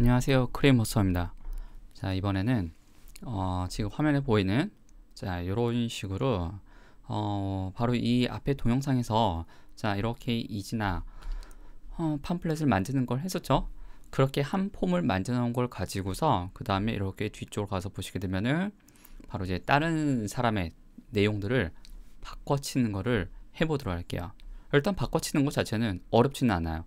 안녕하세요 크레이머스입니다 자 이번에는 어, 지금 화면에 보이는 자 이런 식으로 어, 바로 이 앞에 동영상에서 자 이렇게 이지나 어, 팜플렛을 만드는 걸 했었죠 그렇게 한 폼을 만져 놓걸 가지고서 그 다음에 이렇게 뒤쪽으로 가서 보시게 되면은 바로 이제 다른 사람의 내용들을 바꿔치는 거를 해보도록 할게요 일단 바꿔치는 것 자체는 어렵지는 않아요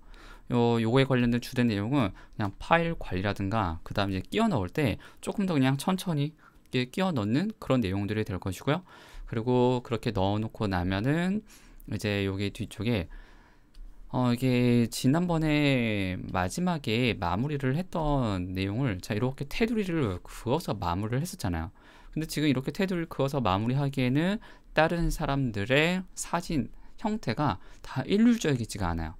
요, 요거에 관련된 주된 내용은 그냥 파일 관리라든가 그 다음 에 끼워 넣을 때 조금 더 그냥 천천히 끼워 넣는 그런 내용들이 될 것이고요. 그리고 그렇게 넣어 놓고 나면은 이제 여기 뒤쪽에 어 이게 지난번에 마지막에 마무리를 했던 내용을 자 이렇게 테두리를 그어서 마무리를 했었잖아요. 근데 지금 이렇게 테두리를 그어서 마무리하기에는 다른 사람들의 사진 형태가 다 일률적이지가 않아요.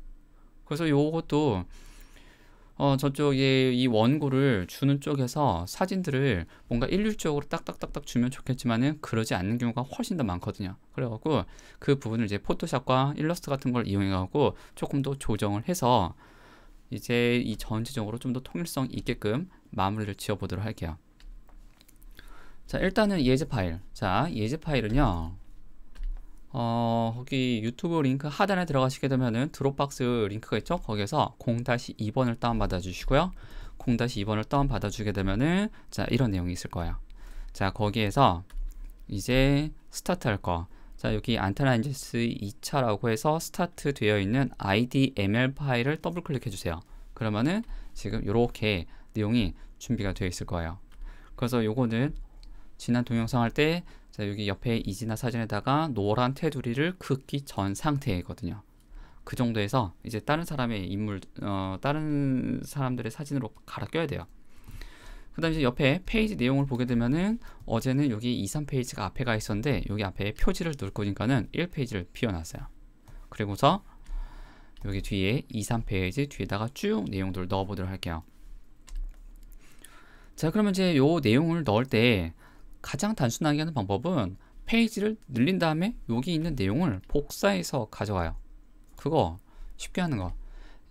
그래서 요것도 어, 저쪽에 이 원고를 주는 쪽에서 사진들을 뭔가 일률적으로 딱딱딱딱 주면 좋겠지만은 그러지 않는 경우가 훨씬 더 많거든요. 그래갖고 그 부분을 이제 포토샵과 일러스트 같은 걸 이용해갖고 조금 더 조정을 해서 이제 이 전체적으로 좀 더 통일성 있게끔 마무리를 지어보도록 할게요. 자, 일단은 예제 파일. 자, 예제 파일은요. 어, 거기 유튜브 링크 하단에 들어가시게 되면은 드롭박스 링크가 있죠? 거기에서 0-2번을 다운받아 주시고요. 0-2번을 다운받아 주게 되면은 자, 이런 내용이 있을 거예요. 자, 거기에서 이제 스타트 할 거. 자, 여기 안테나인제스 2차라고 해서 스타트 되어 있는 idml 파일을 더블 클릭해 주세요. 그러면은 지금 이렇게 내용이 준비가 되어 있을 거예요. 그래서 요거는 지난 동영상 할때 자, 여기 옆에 이지나 사진에다가 노란 테두리를 긋기 전 상태거든요. 그 정도에서 이제 다른 사람의 인물, 어, 다른 사람들의 사진으로 갈아 껴야 돼요. 그 다음에 옆에 페이지 내용을 보게 되면은 어제는 여기 2, 3페이지가 앞에 가 있었는데 여기 앞에 표지를 넣을 거니까는 1페이지를 비워놨어요. 그리고서 여기 뒤에 2, 3페이지 뒤에다가 쭉 내용들을 넣어보도록 할게요. 자 그러면 이제 요 내용을 넣을 때 가장 단순하게 하는 방법은 페이지를 늘린 다음에 여기 있는 내용을 복사해서 가져가요. 그거 쉽게 하는 거.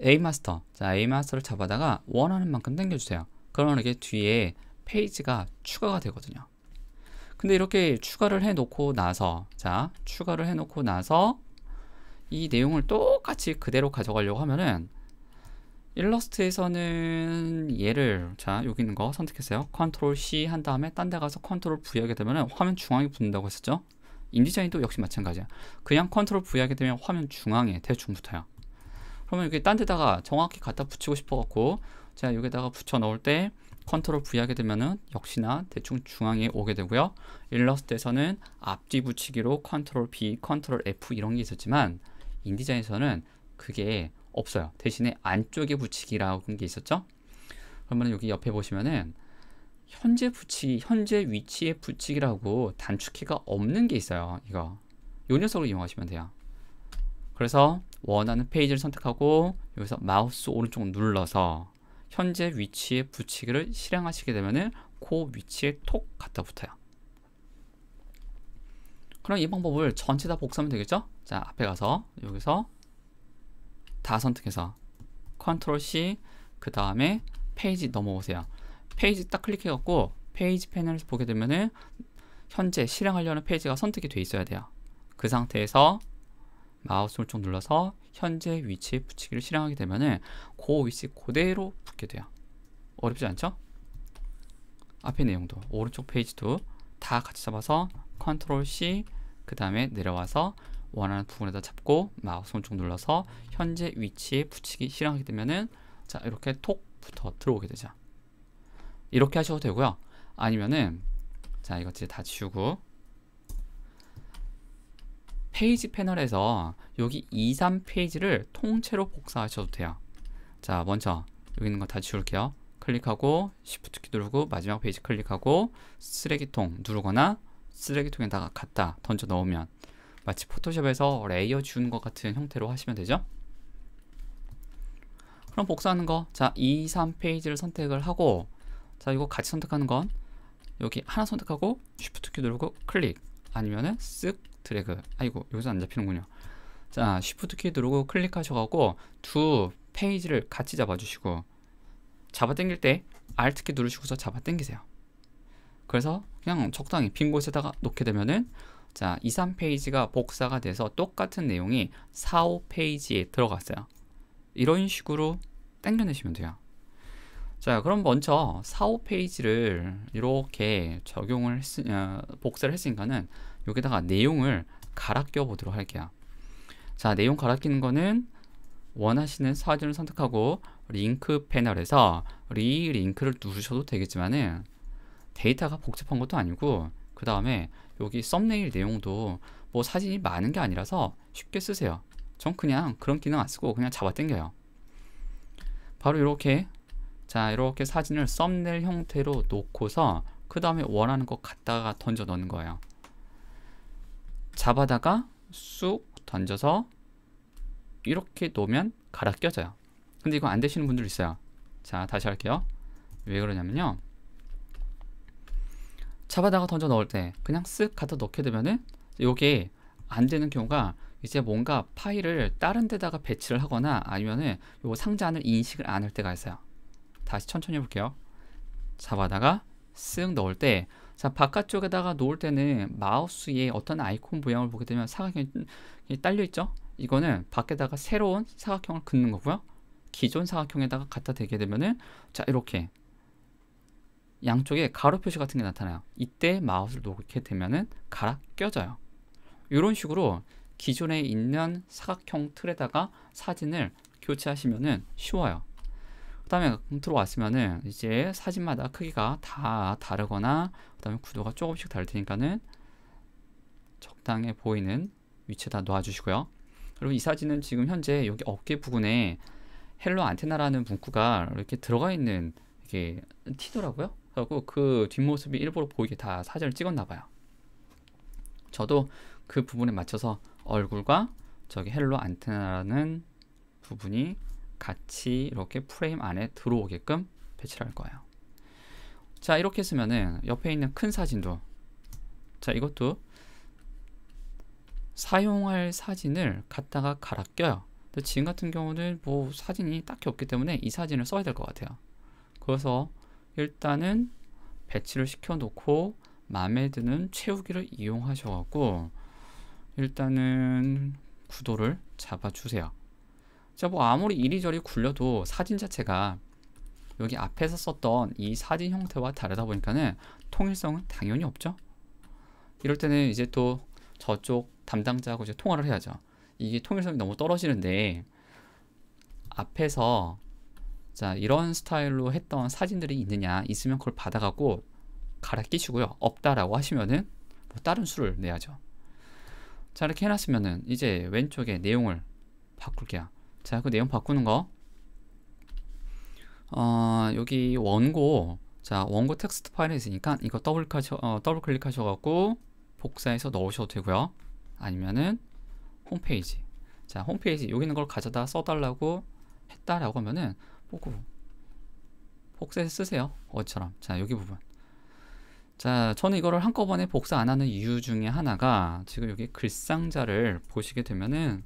A 마스터. 자, A 마스터를 잡아다가 원하는 만큼 당겨주세요. 그러면 이게 뒤에 페이지가 추가가 되거든요. 근데 이렇게 추가를 해놓고 나서, 자, 추가를 해놓고 나서 이 내용을 똑같이 그대로 가져가려고 하면은 일러스트에서는 얘를 자 여기 있는 거 선택했어요. 컨트롤 C 한 다음에 딴 데 가서 컨트롤 V 하게 되면 화면 중앙에 붙는다고 했었죠. 인디자인도 역시 마찬가지야. 그냥 컨트롤 V 하게 되면 화면 중앙에 대충 붙어요. 그러면 여기 딴 데다가 정확히 갖다 붙이고 싶어 갖고 자 여기다가 붙여 넣을 때 컨트롤 V 하게 되면은 역시나 대충 중앙에 오게 되고요. 일러스트에서는 앞뒤 붙이기로 컨트롤 B, 컨트롤 F 이런 게 있었지만 인디자인에서는 그게 없어요. 대신에 안쪽에 붙이기라는 게 있었죠. 그러면 여기 옆에 보시면은 현재 붙이기, 현재 위치에 붙이기라고 단축키가 없는 게 있어요. 이거. 요 녀석을 이용하시면 돼요. 그래서 원하는 페이지를 선택하고 여기서 마우스 오른쪽 눌러서 현재 위치에 붙이기를 실행하시게 되면은 그 위치에 톡 갖다 붙어요. 그럼 이 방법을 전체 다 복사하면 되겠죠? 자, 앞에 가서 여기서 다 선택해서 컨트롤 C 그 다음에 페이지 넘어오세요. 페이지 딱 클릭해갖고 페이지 패널에서 보게 되면은 현재 실행하려는 페이지가 선택이 돼 있어야 돼요. 그 상태에서 마우스 오른쪽 눌러서 현재 위치에 붙이기를 실행하게 되면은 그 위치 그대로 붙게 돼요. 어렵지 않죠? 앞에 내용도 오른쪽 페이지도 다 같이 잡아서 컨트롤 C 그 다음에 내려와서 원하는 부분에다 잡고 마우스 오른쪽 눌러서 현재 위치에 붙이기 실행하게 되면은 자 이렇게 톡 붙어 들어오게 되죠. 이렇게 하셔도 되고요. 아니면은 자 이거 이제 다 지우고 페이지 패널에서 여기 2, 3페이지를 통째로 복사하셔도 돼요. 자 먼저 여기 있는 거 다 지울게요. 클릭하고 Shift 키 누르고 마지막 페이지 클릭하고 쓰레기통 누르거나 쓰레기통에다가 갖다 던져 넣으면 마치 포토샵에서 레이어 지우것 같은 형태로 하시면 되죠. 그럼 복사하는 거, 자 2, 3페이지를 선택을 하고 자 이거 같이 선택하는 건 여기 하나 선택하고 쉬프트 키 누르고 클릭 아니면은 쓱 드래그 아이고 여기서 안 잡히는군요. 자 쉬프트 키 누르고 클릭하셔가고 두 페이지를 같이 잡아주시고 잡아 당길 때 Alt 키 누르시고서 잡아 당기세요. 그래서 그냥 적당히 빈 곳에다가 놓게 되면은 자, 2, 3페이지가 복사가 돼서 똑같은 내용이 4, 5페이지에 들어갔어요. 이런 식으로 당겨내시면 돼요. 자, 그럼 먼저 4, 5페이지를 이렇게 적용을 했으, 어, 복사를 했으니까는 여기다가 내용을 갈아 껴보도록 할게요. 자, 내용 갈아 끼는 거는 원하시는 사진을 선택하고 링크 패널에서 리링크를 누르셔도 되겠지만은 데이터가 복잡한 것도 아니고 그 다음에 여기 썸네일 내용도 뭐 사진이 많은 게 아니라서 쉽게 쓰세요 전 그냥 그런 기능 안 쓰고 그냥 잡아당겨요 바로 이렇게 자 이렇게 사진을 썸네일 형태로 놓고서 그 다음에 원하는 것 갖다가 던져 넣는 거예요 잡아다가 쑥 던져서 이렇게 놓으면 갈아 껴져요 근데 이거 안 되시는 분들 있어요 자 다시 할게요 왜 그러냐면요 잡아다가 던져 넣을 때 그냥 쓱 갖다 넣게 되면은 이게 안 되는 경우가 이제 뭔가 파일을 다른 데다가 배치를 하거나 아니면은 요 상자 안을 인식을 안 할 때가 있어요. 다시 천천히 해볼게요. 잡아다가 쓱 넣을 때 자, 바깥쪽에다가 놓을 때는 마우스의 어떤 아이콘 모양을 보게 되면 사각형이 딸려있죠? 이거는 밖에다가 새로운 사각형을 긋는 거고요. 기존 사각형에다가 갖다 대게 되면은 자, 이렇게 양쪽에 가로 표시 같은 게 나타나요. 이때 마우스를 놓게 되면은 갈아 껴져요. 이런 식으로 기존에 있는 사각형 틀에다가 사진을 교체하시면은 쉬워요. 그다음에 들어왔으면은 이제 사진마다 크기가 다 다르거나 그다음에 구도가 조금씩 다를 테니까는 적당해 보이는 위치에다 놓아주시고요. 그리고 이 사진은 지금 현재 여기 어깨 부분에 헬로 안테나라는 문구가 이렇게 들어가 있는 이게 티더라고요. 하고 그 뒷모습이 일부러 보이게 다 사진을 찍었나 봐요. 저도 그 부분에 맞춰서 얼굴과 저기 헬로 안테나라는 부분이 같이 이렇게 프레임 안에 들어오게끔 배치를 할 거예요. 자 이렇게 했으면은 옆에 있는 큰 사진도 자 이것도 사용할 사진을 갖다가 갈아 껴요. 근데 지금 같은 경우는 뭐 사진이 딱히 없기 때문에 이 사진을 써야 될 것 같아요. 그래서 일단은 배치를 시켜놓고 마음에 드는 채우기를 이용하셔갖고 일단은 구도를 잡아주세요. 자, 뭐 아무리 이리저리 굴려도 사진 자체가 여기 앞에서 썼던 이 사진 형태와 다르다 보니까는 통일성은 당연히 없죠. 이럴 때는 이제 또 저쪽 담당자하고 이제 통화를 해야죠. 이게 통일성이 너무 떨어지는데 앞에서 자 이런 스타일로 했던 사진들이 있느냐 있으면 그걸 받아갖고 갈아 끼시고요 없다라고 하시면은 뭐 다른 수를 내야죠 자 이렇게 해놨으면은 이제 왼쪽에 내용을 바꿀게요 자 그 내용 바꾸는 거 어, 여기 원고 자 원고 텍스트 파일에 있으니까 이거 더블, 클릭하셔, 어, 더블 클릭하셔갖고 복사해서 넣으셔도 되고요 아니면은 홈페이지 자 홈페이지 여기 있는 걸 가져다 써달라고 했다라고 하면은 보고 복사해서 쓰세요. 어처럼. 자, 여기 부분. 자, 저는 이거를 한꺼번에 복사 안 하는 이유 중에 하나가 지금 여기 글상자를 보시게 되면은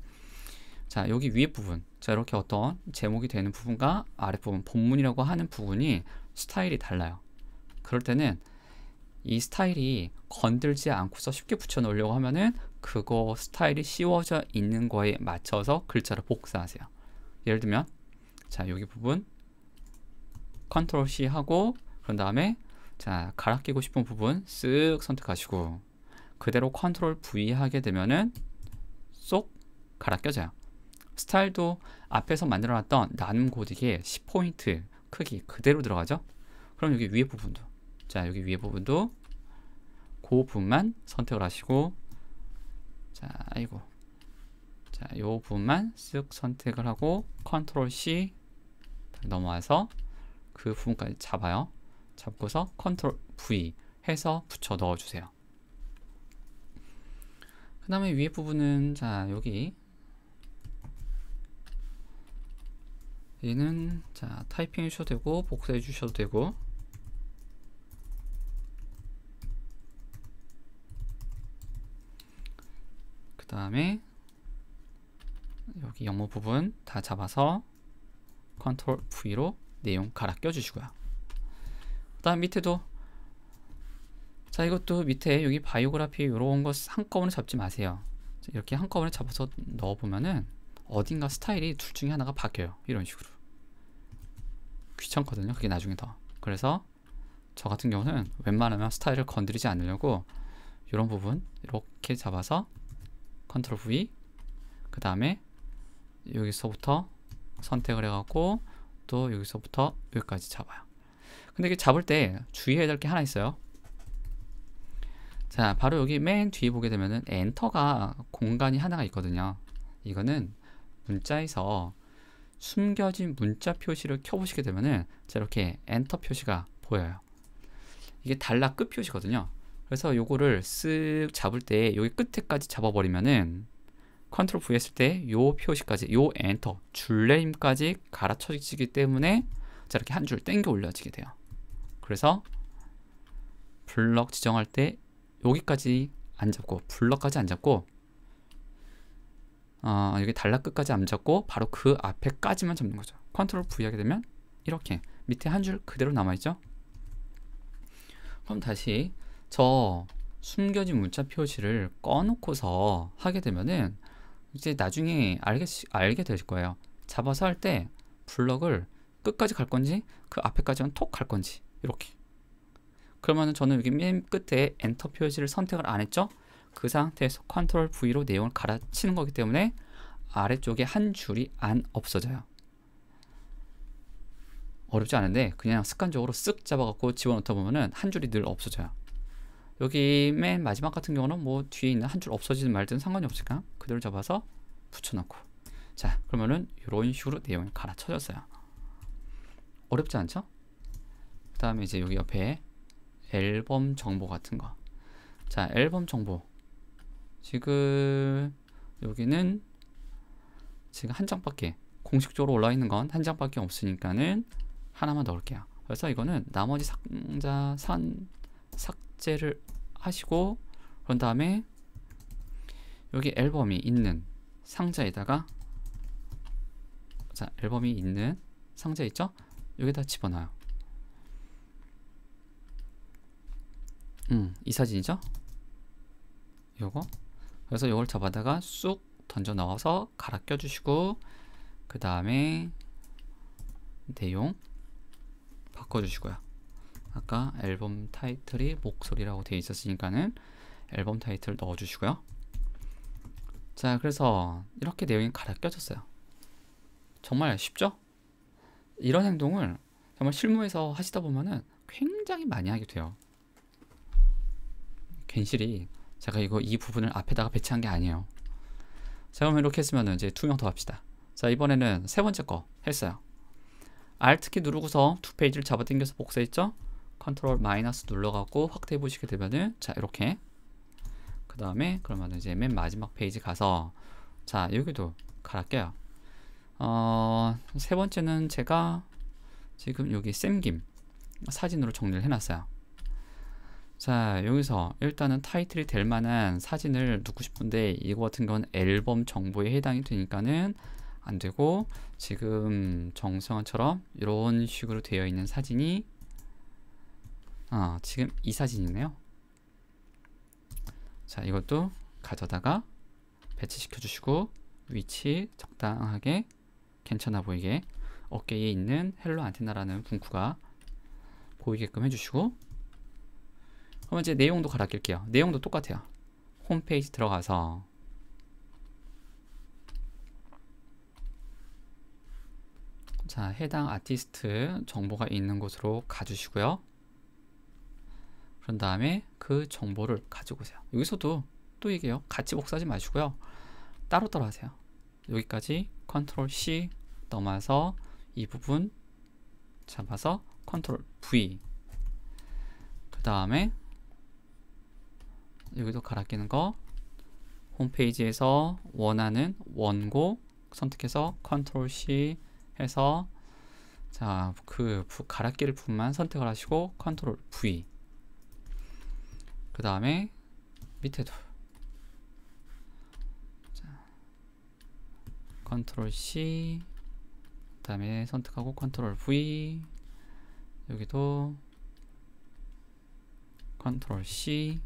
자, 여기 위에 부분. 자, 이렇게 어떤 제목이 되는 부분과 아랫 부분, 본문이라고 하는 부분이 스타일이 달라요. 그럴 때는 이 스타일이 건들지 않고서 쉽게 붙여 놓으려고 하면은 그거 스타일이 씌워져 있는 거에 맞춰서 글자를 복사하세요. 예를 들면 자 여기 부분 컨트롤 C 하고 그런 다음에 자 갈아 끼고 싶은 부분 쓱 선택하시고 그대로 컨트롤 V 하게 되면은 쏙 갈아 껴져요 스타일도 앞에서 만들어놨던 나눔 고딕의 10포인트 크기 그대로 들어가죠 그럼 여기 위에 부분도 자 여기 위에 부분도 그 부분만 선택을 하시고 자이고 자, 요 부분만 쓱 선택을 하고 컨트롤 C 넘어와서 그 부분까지 잡아요. 잡고서 컨트롤 V 해서 붙여 넣어주세요. 그 다음에 위에 부분은 자 여기 얘는 자 타이핑 해주셔도 되고 복사해 주셔도 되고 그 다음에 여기 영모 부분 다 잡아서 컨트롤 V로 내용 갈아 껴주시고요. 그 다음 밑에도 자 이것도 밑에 여기 바이오그라피 이런 거 한꺼번에 잡지 마세요. 이렇게 한꺼번에 잡아서 넣어보면은 어딘가 스타일이 둘 중에 하나가 바뀌어요. 이런 식으로. 귀찮거든요. 그게 나중에 더. 그래서 저 같은 경우는 웬만하면 스타일을 건드리지 않으려고 이런 부분 이렇게 잡아서 컨트롤 V 그 다음에 여기서부터 선택을 해갖고 또 여기서부터 여기까지 잡아요. 근데 이게 잡을 때 주의해야 될 게 하나 있어요. 자, 바로 여기 맨 뒤에 보게 되면은 엔터가 공간이 하나가 있거든요. 이거는 문자에서 숨겨진 문자 표시를 켜보시게 되면은 자, 이렇게 엔터 표시가 보여요. 이게 달락끝 표시거든요. 그래서 요거를 쓱 잡을 때 여기 끝에까지 잡아버리면은 컨트롤 V 했을 때 요 표시까지 요 엔터 줄내림까지 갈아쳐지기 때문에 자 이렇게 한 줄 땡겨 올려지게 돼요 그래서 블럭 지정할 때 여기까지 안 잡고 블럭까지 안 잡고 어, 여기 단락 끝까지 안 잡고 바로 그 앞에까지만 잡는 거죠 컨트롤 V 하게 되면 이렇게 밑에 한 줄 그대로 남아있죠 그럼 다시 저 숨겨진 문자 표시를 꺼놓고서 하게 되면은 이제 나중에 알게, 알게 될 거예요. 잡아서 할 때 블럭을 끝까지 갈 건지 그 앞에까지만 톡갈 건지 이렇게 그러면 저는 여기 맨 끝에 엔터 표시를 선택을 안 했죠? 그 상태에서 컨트롤 V로 내용을 갈아치는 거기 때문에 아래쪽에 한 줄이 안 없어져요. 어렵지 않은데 그냥 습관적으로 쓱 잡아갖고 집어넣다 보면은 한 줄이 늘 없어져요. 여기 맨 마지막 같은 경우는 뭐 뒤에 있는 한 줄 없어지든 말든 상관이 없으니까 그대로 잡아서 붙여놓고자 그러면은 이런 식으로 내용이 갈아쳐졌어요 어렵지 않죠? 그 다음에 이제 여기 옆에 앨범 정보 같은 거 자 앨범 정보 지금 여기는 지금 한 장밖에 공식적으로 올라 와 있는 건 한 장밖에 없으니까는 하나만 넣을게요 그래서 이거는 나머지 상자 산 삭제를 하시고 그런 다음에 여기 앨범이 있는 상자에다가 자 앨범이 있는 상자 있죠? 여기다 집어넣어요 음이 사진이죠? 요거 그래서 요걸 잡아다가 쑥 던져 넣어서 갈아 껴주시고 그 다음에 내용 바꿔주시고요 아까 앨범 타이틀이 목소리라고 되어 있었으니까는 앨범 타이틀 넣어주시고요. 자, 그래서 이렇게 내용이 갈아 껴졌어요. 정말 쉽죠? 이런 행동을 정말 실무에서 하시다 보면은 굉장히 많이 하게 돼요. 괜시리 제가 이거 이 부분을 앞에다가 배치한 게 아니에요. 자, 그럼 이렇게 했으면 이제 두명더 합시다. 자, 이번에는 세 번째 거 했어요. Alt키 누르고서 두 페이지를 잡아당겨서 복사했죠? 컨트롤 마이너스 눌러갖고 확대해 보시게 되면은 자 이렇게 그 다음에 그러면 이제 맨 마지막 페이지 가서 자 여기도 갈아껴요 어, 세 번째는 제가 지금 여기 쌤 김 사진으로 정리를 해놨어요 자 여기서 일단은 타이틀이 될 만한 사진을 넣고 싶은데 이거 같은 건 앨범 정보에 해당이 되니까는 안되고 지금 정성환처럼 이런 식으로 되어 있는 사진이 아, 지금 이 사진이네요. 자, 이것도 가져다가 배치시켜 주시고 위치 적당하게 괜찮아 보이게 어깨에 있는 헬로 안테나라는 분쿠가 보이게끔 해주시고 그럼 이제 내용도 갈아 낄게요. 내용도 똑같아요. 홈페이지 들어가서 자 해당 아티스트 정보가 있는 곳으로 가주시고요. 그런 다음에 그 정보를 가지고 오세요. 여기서도 또 얘기해요. 같이 복사하지 마시고요. 따로따로 하세요. 여기까지 컨트롤 C 넘어서 이 부분 잡아서 컨트롤 V 그 다음에 여기도 갈아 끼는 거 홈페이지에서 원하는 원고 선택해서 컨트롤 C 해서 자그 갈아 끼를 분만 선택을 하시고 컨트롤 V 그 다음에 밑에도 자, 컨트롤 C 그 다음에 선택하고 컨트롤 V 여기도 컨트롤 C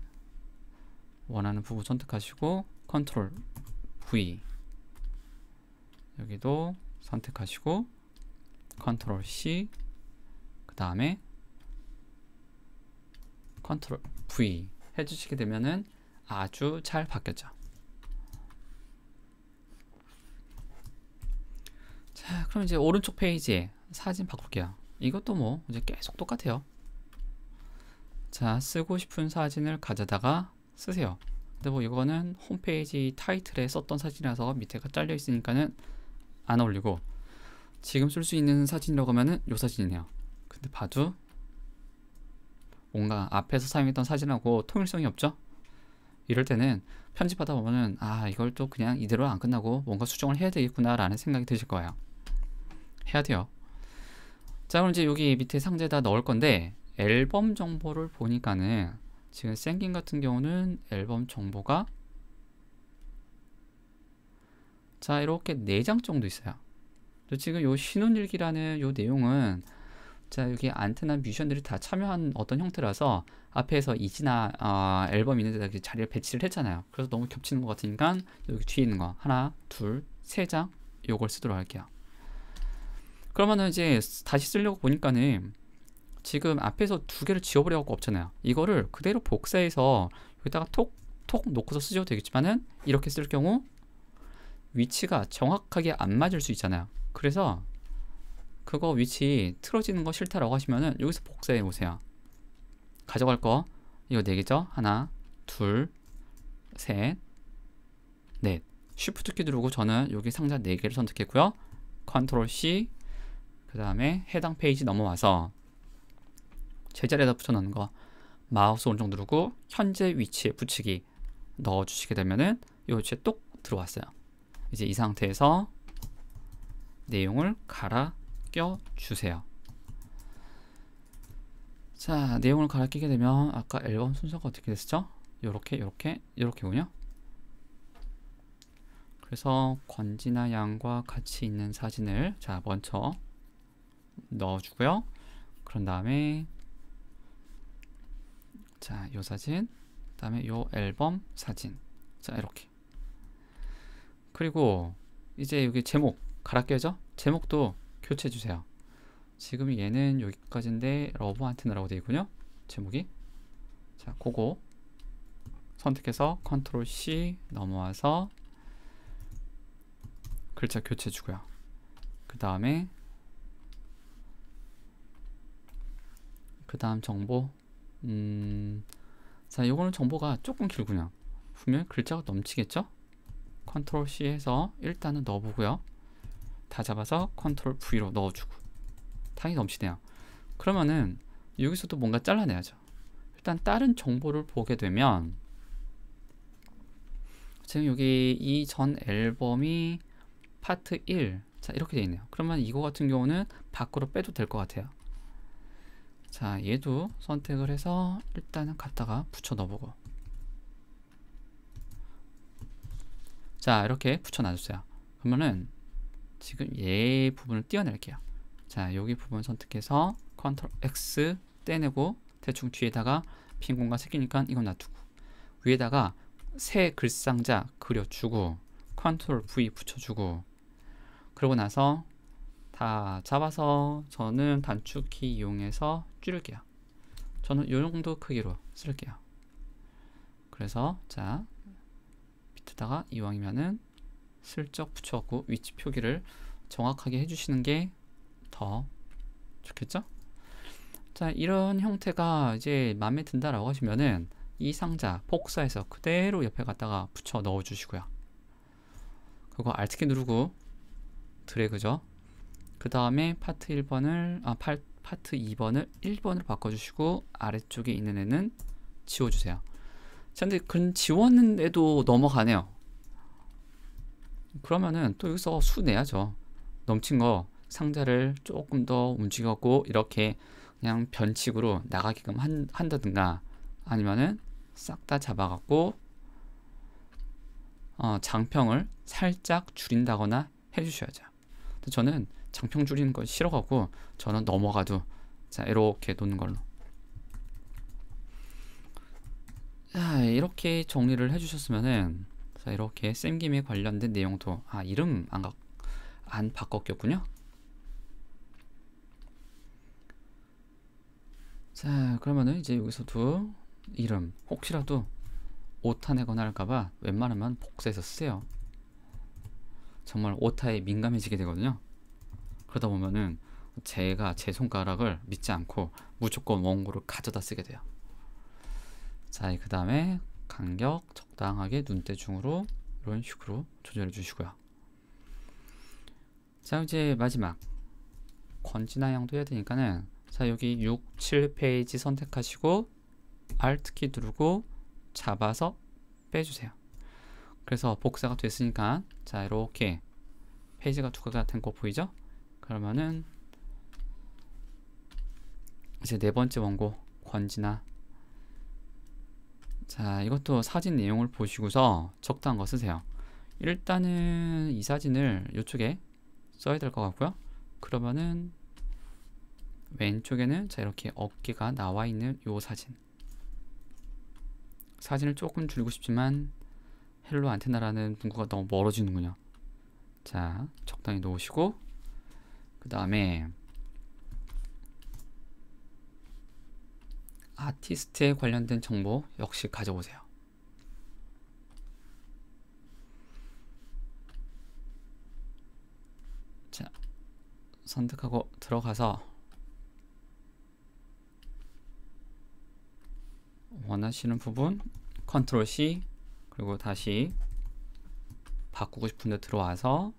원하는 부분 선택하시고 컨트롤 V 여기도 선택하시고 컨트롤 C 그 다음에 컨트롤 V 해주시게 되면은 아주 잘 바뀌었죠. 자, 그럼 이제 오른쪽 페이지에 사진 바꿀게요. 이것도 뭐 이제 계속 똑같아요. 자, 쓰고 싶은 사진을 가져다가 쓰세요. 근데 뭐 이거는 홈페이지 타이틀에 썼던 사진이라서 밑에가 잘려 있으니까는 안 어울리고 지금 쓸 수 있는 사진이라고 하면은 요 사진이네요. 근데 봐도 뭔가 앞에서 사용했던 사진하고 통일성이 없죠? 이럴 때는 편집하다 보면은 아 이걸 또 그냥 이대로 안 끝나고 뭔가 수정을 해야 되겠구나 라는 생각이 드실 거예요 해야 돼요 자 그럼 이제 여기 밑에 상자에다 넣을 건데 앨범 정보를 보니까는 지금 생긴 같은 경우는 앨범 정보가 자 이렇게 4장 정도 있어요 지금 요 신혼일기라는 요 내용은 자 여기 안테나 뮤지션들이 다 참여한 어떤 형태라서 앞에서 이지나 어, 앨범 있는 데다 자리를 배치를 했잖아요 그래서 너무 겹치는 것 같으니까 여기 뒤에 있는 거 하나 둘세 장 요걸 쓰도록 할게요 그러면은 이제 다시 쓰려고 보니까는 지금 앞에서 두 개를 지워버려갖고 없잖아요 이거를 그대로 복사해서 여기다가 톡톡 놓고서 쓰셔도 되겠지만은 이렇게 쓸 경우 위치가 정확하게 안 맞을 수 있잖아요 그래서 그거 위치 틀어지는 거 싫다라고 하시면은 여기서 복사해 보세요. 가져갈 거 이거 네 개죠? 하나, 둘, 셋, 넷. 쉬프트 키 누르고 저는 여기 상자 네 개를 선택했고요. 컨트롤 C 그 다음에 해당 페이지 넘어와서 제자리에다 붙여놓는거 마우스 오른쪽 누르고 현재 위치에 붙이기 넣어주시게 되면은 이 위치에 똑 들어왔어요. 이제 이 상태에서 내용을 갈아 껴주세요. 자 내용을 갈아 끼게 되면 아까 앨범 순서가 어떻게 됐었죠? 요렇게 요렇게 요렇게군요. 그래서 권지나 양과 같이 있는 사진을 자 먼저 넣어주고요. 그런 다음에 자요 사진 그 다음에 요 앨범 사진 자 이렇게 그리고 이제 여기 제목 갈아 끼죠 제목도 교체해 주세요. 지금 얘는 여기까지인데 러브 안테나라고 되어 있군요. 제목이. 자, 그거 선택해서 컨트롤 C 넘어와서 글자 교체 주고요. 그 다음에 그 다음 정보 음, 자 이거는 정보가 조금 길군요. 분명 글자가 넘치겠죠? 컨트롤 C 해서 일단은 넣어보고요. 다 잡아서 컨트롤 V로 넣어주고 당이 넘치네요. 그러면은 여기서도 뭔가 잘라내야죠. 일단 다른 정보를 보게 되면 지금 여기 이 전 앨범이 파트 1 자, 이렇게 되어 있네요. 그러면 이거 같은 경우는 밖으로 빼도 될 것 같아요. 자, 얘도 선택을 해서 일단은 갖다가 붙여 넣어보고 자, 이렇게 붙여 놔주세요. 그러면은 지금 얘 부분을 띄워낼게요 자, 여기 부분 선택해서 컨트롤 X 떼내고 대충 뒤에다가 빈 공간 생기니까 이건 놔두고 위에다가 새 글상자 그려주고 컨트롤 V 붙여주고 그러고 나서 다 잡아서 저는 단축키 이용해서 줄일게요. 저는 요 정도 크기로 쓸게요. 그래서 자 밑에다가 이왕이면은 슬쩍 붙여갖고 위치 표기를 정확하게 해주시는 게 더 좋겠죠? 자 이런 형태가 이제 마음에 든다라고 하시면은 이 상자 복사해서 그대로 옆에 갖다가 붙여 넣어 주시고요 그거 Alt키 누르고 드래그죠 그 다음에 파트 1번을 아 파, 파트 2번을 1번으로 바꿔주시고 아래쪽에 있는 애는 지워주세요 자 근데 근 지웠는데도 넘어가네요 그러면은 또 여기서 수 내야죠. 넘친 거 상자를 조금 더 움직였고 이렇게 그냥 변칙으로 나가게끔 한, 한다든가 아니면은 싹 다 잡아갖고 어, 장평을 살짝 줄인다거나 해주셔야죠. 저는 장평 줄이는 건 싫어가고 저는 넘어가도 자 이렇게 놓는 걸로 자 아, 이렇게 정리를 해주셨으면은 자 이렇게 쌤김에 관련된 내용도 아 이름 안, 가, 안 바꿨겠군요 자 그러면은 이제 여기서도 이름 혹시라도 오타내거나 할까봐 웬만하면 복사해서 쓰세요 정말 오타에 민감해지게 되거든요 그러다 보면은 제가 제 손가락을 믿지 않고 무조건 원고를 가져다 쓰게 돼요 자그 다음에 간격 적당하게 눈대중으로 이런 식으로 조절해 주시고요. 자 이제 마지막 권진화형도 해야 되니까는 자 여기 6, 7페이지 선택하시고 Alt키 누르고 잡아서 빼주세요. 그래서 복사가 됐으니까 자 이렇게 페이지가 두 개가 된 거 보이죠? 그러면은 이제 네 번째 원고 권지나 자 이것도 사진 내용을 보시고서 적당한 거 쓰세요 일단은 이 사진을 이쪽에 써야 될 것 같고요 그러면은 왼쪽에는 자 이렇게 어깨가 나와 있는 요 사진 사진을 조금 줄이고 싶지만 헬로 안테나라는 문구가 너무 멀어지는군요 자 적당히 놓으시고 그 다음에 아티스트에 관련된 정보 역시 가져오세요. 자, 선택하고 들어가서 원하시는 부분 컨트롤 C 그리고 다시 바꾸고 싶은데 들어와서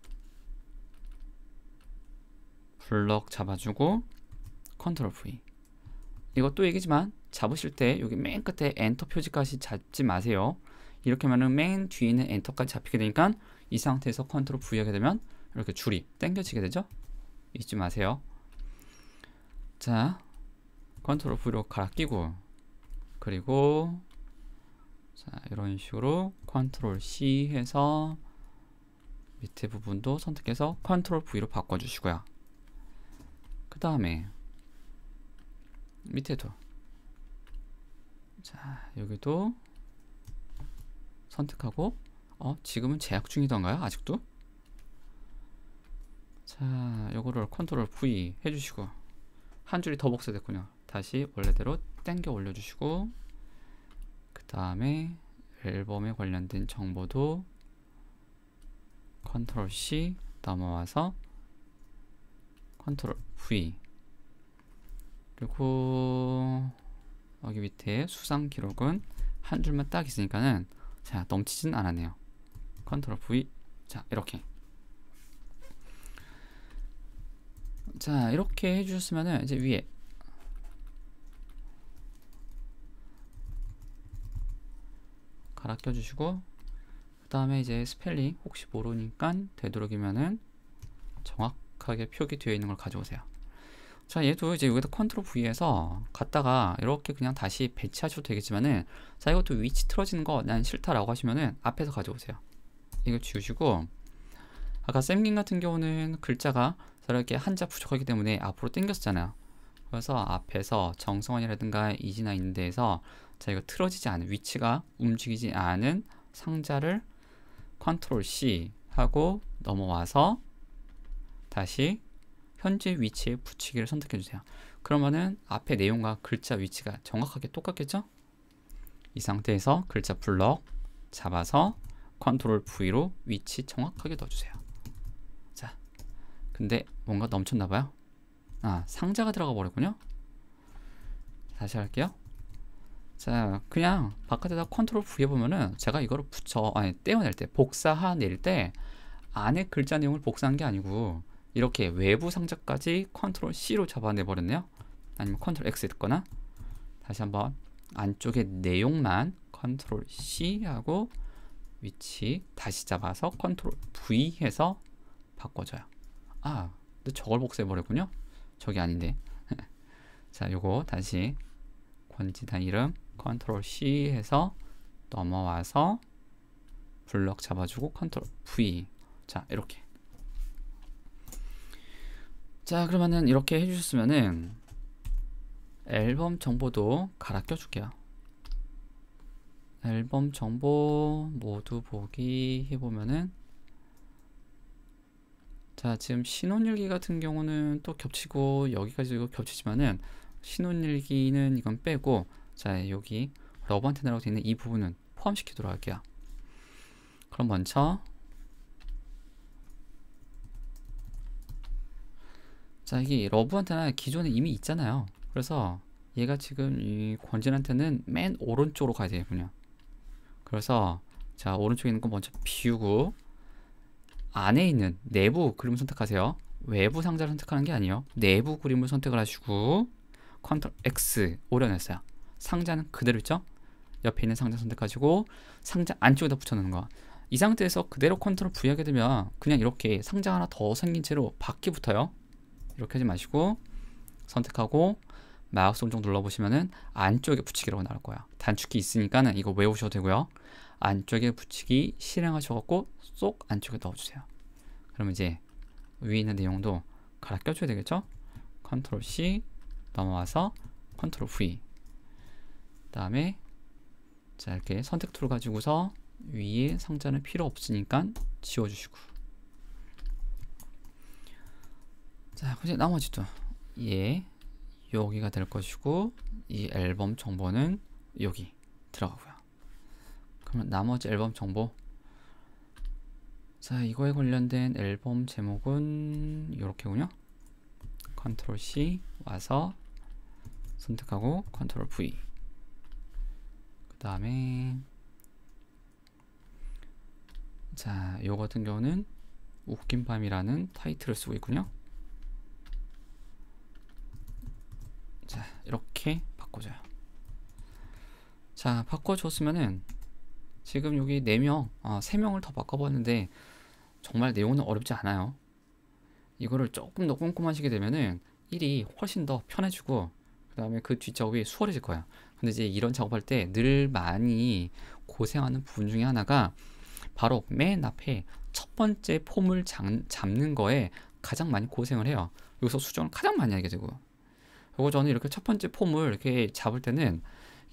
블럭 잡아주고 컨트롤 V 이것도 얘기지만 잡으실 때 여기 맨 끝에 엔터 표지까지 잡지 마세요. 이렇게 하면은 맨 뒤에 있는 엔터까지 잡히게 되니까 이 상태에서 컨트롤 V 하게 되면 이렇게 줄이 당겨지게 되죠. 잊지 마세요. 자, 컨트롤 V로 갈아 끼고 그리고 자, 이런 식으로 컨트롤 C 해서 밑에 부분도 선택해서 컨트롤 V로 바꿔주시고요. 그 다음에 밑에도 자 여기도 선택하고 어 지금은 제약 중이던가요 아직도 자 요거를 컨트롤 V 해주시고 한 줄이 더 복사됐군요 다시 원래대로 땡겨 올려주시고 그 다음에 앨범에 관련된 정보도 컨트롤 C 넘어와서 컨트롤 V 그리고 여기 밑에 수상 기록은 한 줄만 딱 있으니까는 자 넘치진 않았네요. 컨트롤 V 자 이렇게 자 이렇게 해주셨으면은 이제 위에 갈아 껴주시고 그 다음에 이제 스펠링 혹시 모르니까 되도록이면은 정확하게 표기되어 있는 걸 가져오세요. 자 얘도 이제 여기다 컨트롤 V에서 갔다가 이렇게 그냥 다시 배치하셔도 되겠지만은 자 이것도 위치 틀어지는 거난 싫다라고 하시면은 앞에서 가져오세요 이거 지우시고 아까 쌤긴 같은 경우는 글자가 저렇게 한자 부족하기 때문에 앞으로 당겼잖아요 그래서 앞에서 정성원이라든가 이지나 있는 데에서 자 이거 틀어지지 않은 위치가 움직이지 않은 상자를 컨트롤 C 하고 넘어와서 다시 현재 위치에 붙이기를 선택해주세요. 그러면은 앞에 내용과 글자 위치가 정확하게 똑같겠죠? 이 상태에서 글자 블럭 잡아서 컨트롤 V로 위치 정확하게 넣어주세요. 자, 근데 뭔가 넘쳤나봐요. 아, 상자가 들어가 버렸군요. 다시 할게요. 자, 그냥 바깥에다 컨트롤 V 해보면은 제가 이거를 붙여, 아니, 떼어낼 때, 복사해낼 때 안에 글자 내용을 복사한 게 아니고 이렇게 외부 상자까지 컨트롤 C로 잡아내 버렸네요. 아니면 컨트롤 X 했거나 다시 한번 안쪽에 내용만 컨트롤 C 하고 위치 다시 잡아서 컨트롤 V 해서 바꿔줘요. 아, 근데 저걸 복사해 버렸군요. 저게 아닌데. 자, 요거 다시 권지단 이름 컨트롤 C 해서 넘어와서 블럭 잡아주고 컨트롤 V. 자, 이렇게. 자 그러면은 이렇게 해주셨으면은 앨범 정보도 갈아 껴줄게요 앨범 정보 모두 보기 해보면은 자 지금 신혼일기 같은 경우는 또 겹치고 여기까지도 겹치지만은 신혼일기는 이건 빼고 자 여기 러브 한테나라고 되어 있는 이 부분은 포함시키도록 할게요 그럼 먼저 자 이게 러브한테는 기존에 이미 있잖아요 그래서 얘가 지금 이 권진한테는 맨 오른쪽으로 가야 되군요 그래서 자 오른쪽에 있는 거 먼저 비우고 안에 있는 내부 그림을 선택하세요 외부 상자를 선택하는 게 아니에요 내부 그림을 선택을 하시고 컨트롤 X 오려냈어요 상자는 그대로 있죠 옆에 있는 상자 선택하시고 상자 안쪽에다 붙여놓는 거이 상태에서 그대로 컨트롤 V 하게 되면 그냥 이렇게 상자 하나 더 생긴 채로 바퀴 붙어요 이렇게 하지 마시고 선택하고 마우스 오른쪽 눌러보시면은 안쪽에 붙이기라고 나올 거야. 단축키 있으니까는 이거 외우셔도 되고요. 안쪽에 붙이기 실행하셔갖고 쏙 안쪽에 넣어주세요. 그러면 이제 위에 있는 내용도 갈아 껴줘야 되겠죠? 컨트롤 C 넘어와서 컨트롤 V 그 다음에 자 이렇게 선택 툴 가지고서 위에 상자는 필요 없으니까 지워주시고 자 이제 나머지도 예 여기가 될 것이고 이 앨범 정보는 여기 들어가고요 그러면 나머지 앨범 정보 자 이거에 관련된 앨범 제목은 이렇게군요 컨트롤 C 와서 선택하고 컨트롤 V 그 다음에 자요 같은 경우는 웃긴 밤이라는 타이틀을 쓰고 있군요 자 이렇게 바꿔줘요 자 바꿔줬으면은 지금 여기 4명 어, 3명을 더 바꿔봤는데 정말 내용은 어렵지 않아요 이거를 조금 더 꼼꼼하시게 되면은 일이 훨씬 더 편해지고 그 다음에 그 뒷작업이 수월해질 거예요 근데 이제 이런 작업할 때 늘 많이 고생하는 부분 중에 하나가 바로 맨 앞에 첫 번째 폼을 잡, 잡는 거에 가장 많이 고생을 해요 여기서 수정을 가장 많이 하게 되고요 그리고 저는 이렇게 첫 번째 폼을 이렇게 잡을 때는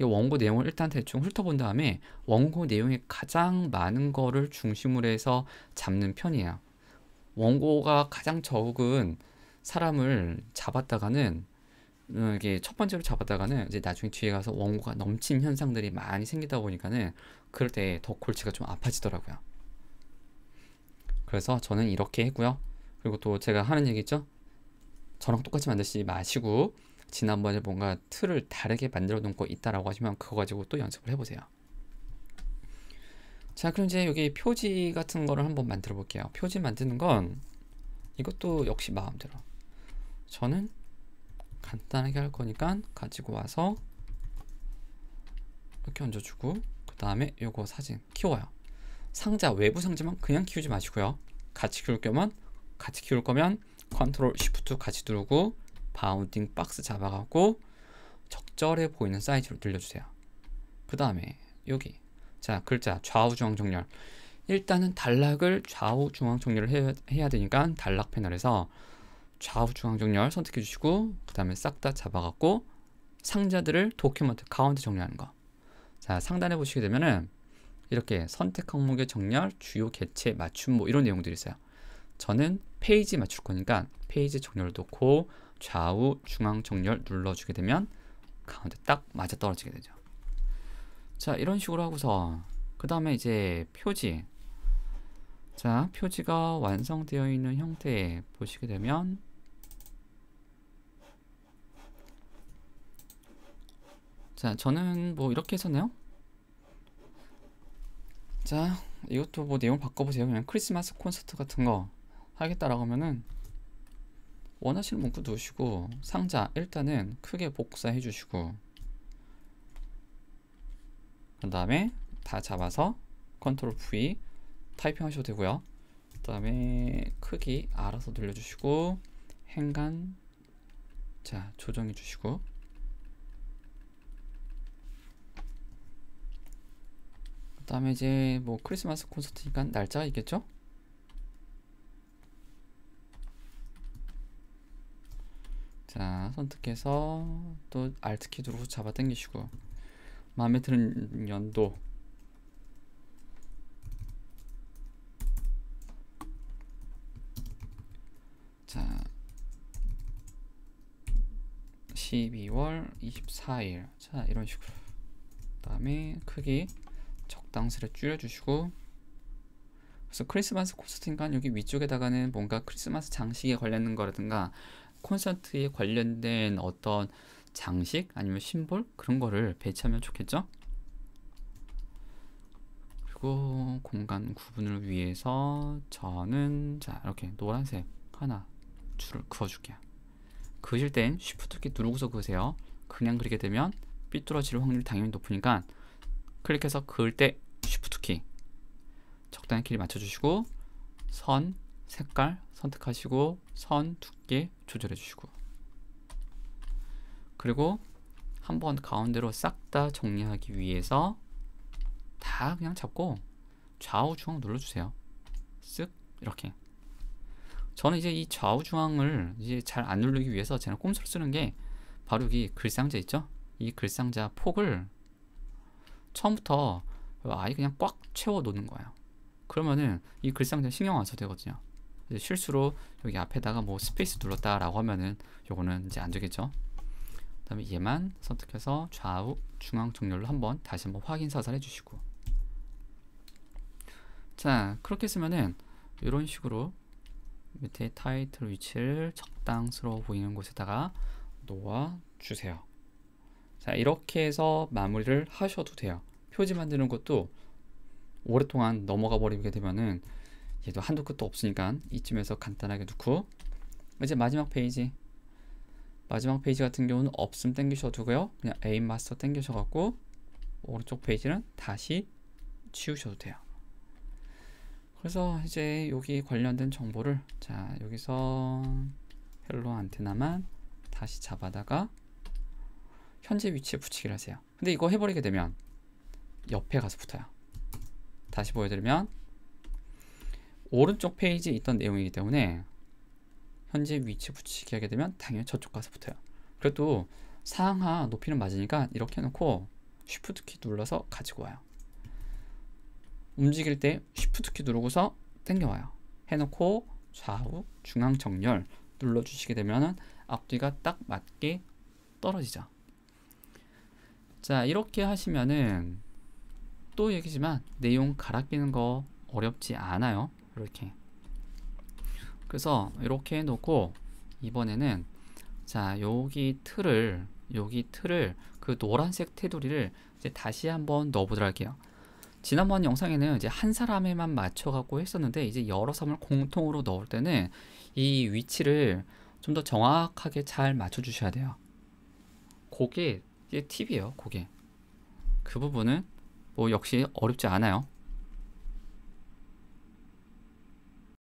원고 내용을 일단 대충 훑어본 다음에 원고 내용에 가장 많은 거를 중심으로 해서 잡는 편이에요. 원고가 가장 적은 사람을 잡았다가는 어, 이게 첫 번째로 잡았다가는 이제 나중에 뒤에 가서 원고가 넘친 현상들이 많이 생기다 보니까는 그럴 때더 골치가 좀 아파지더라고요. 그래서 저는 이렇게 했고요. 그리고 또 제가 하는 얘기죠. 저랑 똑같이 만드시지 마시고 지난번에 뭔가 틀을 다르게 만들어 놓고 있다라고 하시면 그거 가지고 또 연습을 해보세요. 자 그럼 이제 여기 표지 같은 거를 한번 만들어 볼게요. 표지 만드는 건 이것도 역시 마음대로 저는 간단하게 할 거니까 가지고 와서 이렇게 얹어주고 그 다음에 요거 사진 키워요. 상자 외부 상자만 그냥 키우지 마시고요. 같이 키울 거면 같이 키울 거면 컨트롤 쉬프트 같이 누르고 바운딩 박스 잡아갖고 적절해 보이는 사이즈로 늘려주세요. 그 다음에 여기 자 글자 좌우 중앙 정렬 일단은 단락을 좌우 중앙 정렬을 해야, 해야 되니까 단락 패널에서 좌우 중앙 정렬 선택해 주시고 그 다음에 싹 다 잡아갖고 상자들을 도큐먼트 가운데 정렬하는 거. 자 상단에 보시게 되면은 이렇게 선택 항목의 정렬, 주요 개체, 맞춤 뭐 이런 내용들이 있어요. 저는 페이지 맞출 거니까 페이지 정렬을 놓고 좌우 중앙 정렬 눌러주게 되면 가운데 딱 맞아 떨어지게 되죠. 자 이런 식으로 하고서 그 다음에 이제 표지 자 표지가 완성되어 있는 형태 보시게 되면 자 저는 뭐 이렇게 했었네요자 이것도 뭐 내용 바꿔보세요 그냥 크리스마스 콘서트 같은 거 하겠다라고 하면은 원하시는 문구 넣으시고 상자 일단은 크게 복사해 주시고 그 다음에 다 잡아서 컨트롤 V 타이핑하셔도 되고요 그 다음에 크기 알아서 늘려주시고 행간 자 조정해 주시고 그 다음에 이제 뭐 크리스마스 콘서트니까 날짜가 있겠죠? 자 선택해서 또 Alt키 누르고 잡아 당기시고 마음에 드는 연도 자 12월 24일 자 이런 식으로 그 다음에 크기 적당스레 줄여주시고 그래서 크리스마스 코스팅관 여기 위쪽에다가는 뭔가 크리스마스 장식에 관련는 거라든가 콘서트에 관련된 어떤 장식 아니면 심볼 그런 거를 배치하면 좋겠죠 그리고 공간 구분을 위해서 저는 자 이렇게 노란색 하나 줄을 그어줄게요 그으실 땐 쉬프트 키 누르고서 그으세요 그냥 그리게 되면 삐뚤어질 확률이 당연히 높으니까 클릭해서 그을 때 쉬프트 키 적당히 길이 맞춰주시고 선, 색깔, 선택하시고 선 두께 조절해 주시고 그리고 한 번 가운데로 싹 다 정리하기 위해서 다 그냥 잡고 좌우 중앙 눌러주세요 쓱 이렇게 저는 이제 이 좌우 중앙을 이제 잘안 누르기 위해서 제가 꼼수로 쓰는 게 바로 이 글상자 있죠 이 글상자 폭을 처음부터 아예 그냥 꽉 채워 놓는 거예요 그러면은 이 글상자 신경 안 써도 되거든요 실수로 여기 앞에다가 뭐 스페이스 눌렀다라고 하면은 요거는 이제 안 되겠죠. 그다음에 얘만 선택해서 좌우 중앙 정렬로 한번 다시 한번 확인 사살해 주시고 자 그렇게 쓰면은 이런 식으로 밑에 타이틀 위치를 적당스러워 보이는 곳에다가 놓아 주세요. 자 이렇게 해서 마무리를 하셔도 돼요. 표지 만드는 것도 오랫동안 넘어가 버리게 되면은 얘도 한두 끝도 없으니까 이쯤에서 간단하게 놓고 이제 마지막 페이지 마지막 페이지 같은 경우는 없음 땡기셔도 되고요 그냥 에임 마스터 땡기셔갖고 오른쪽 페이지는 다시 치우셔도 돼요 그래서 이제 여기 관련된 정보를 자 여기서 헬로 안테나만 다시 잡아다가 현재 위치에 붙이기를 하세요 근데 이거 해버리게 되면 옆에 가서 붙어요 다시 보여드리면 오른쪽 페이지에 있던 내용이기 때문에 현재 위치 붙이기 하게 되면 당연히 저쪽 가서 붙어요. 그래도 상하 높이는 맞으니까 이렇게 해놓고 쉬프트 키 눌러서 가지고 와요. 움직일 때 쉬프트 키 누르고서 당겨와요. 해놓고 좌우 중앙 정렬 눌러주시게 되면 앞뒤가 딱 맞게 떨어지죠. 자 이렇게 하시면은 또 얘기지만 내용 갈아 끼는 거 어렵지 않아요. 이렇게 그래서 이렇게 해놓고 이번에는 자 여기 틀을 여기 틀을 그 노란색 테두리를 이제 다시 한번 넣어보도록 할게요 지난번 영상에는 이제 한 사람에만 맞춰 갖고 했었는데 이제 여러 사람을 공통으로 넣을 때는 이 위치를 좀 더 정확하게 잘 맞춰 주셔야 돼요 그게 이제 팁이에요 그게 그 부분은 뭐 역시 어렵지 않아요